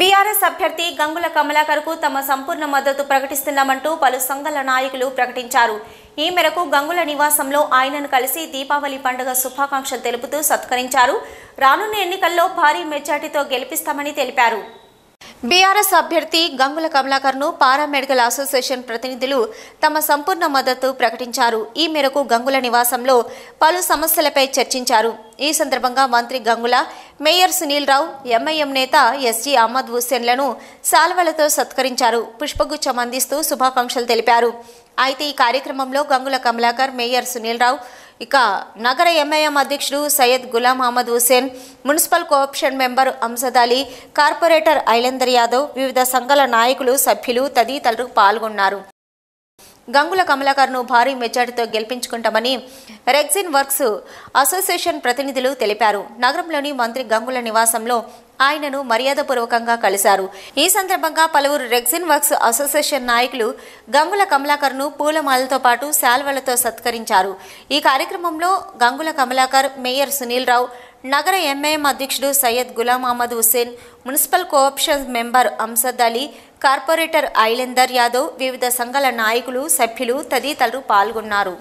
BRS అభ్యర్థి గంగుల కమలాకర్ కు తమ సంపూర్ణ మద్దతు ప్రకటిస్తున్నామంటూ పలు సంఘాల నాయకులు ప్రకటించారు ఈ మేరకు గంగుల నివాసంలో ఆయనను కలిసి దీపావళి పండుగ శుభాకాంక్షలు తెలుపుతూ సత్కరించారు రానున్న ఎన్నికల్లో భారీ మెజార్టీతో గెలిపిస్తామని తెలిపారు బీఆర్ఎస్ అభ్యర్థి గంగుల కమలాకర్ ను పారామెడికల్ అసోసియేషన్ ప్రతినిధులు తమ సంపూర్ణ మద్దతు ప్రకటించారు ఈ మేరకు గంగుల నివాసంలో పలు సమస్యలపై చర్చించారు ఈ సందర్భంగా మంత్రి గంగుల మేయర్ సునీల్ రావు ఎంఐఎం నేత ఎస్జీ అహ్మద్ హుస్సేన్లను శాల్వలతో సత్కరించారు పుష్పగుచ్చం అందిస్తూ శుభాకాంక్షలు తెలిపారు అయితే ఈ కార్యక్రమంలో గంగుల కమలాకర్ మేయర్ సునీల్ రావు ఇక నగర ఎంఐఎం అధ్యక్షుడు Syed Ghulam Ahmed Hussain municipal co-option member Amsad Ali corporator Ailender Yadav వివిధ సంఘాల నాయకులు సభ్యులు తదితరులు పాల్గొన్నారు గంగుల కమలాకర్ను భారీ మెజార్టీతో గెలిపించుకుంటామని రెగ్జిన్ వర్క్స్ అసోసియేషన్ ప్రతినిధులు తెలిపారు నగరంలోని మంత్రి గంగుల నివాసంలో ఆయనను మర్యాదపూర్వకంగా కలిశారు ఈ సందర్భంగా పలువురు రెగ్జిన్ వర్క్స్ అసోసియేషన్ నాయకులు గంగుల కమలాకర్ను పూలమాలతో పాటు శాల్వలతో సత్కరించారు ఈ కార్యక్రమంలో గంగుల కమలాకర్ మేయర్ సునీల్ రావు నగర ఎంఐఎం అధ్యక్షుడు Syed Ghulam Ahmed Hussain municipal co-option member Amsad Ali corporator Ailender Yadav వివిధ సంఘాల నాయకులు సభ్యులు తదితరులు పాల్గొన్నారు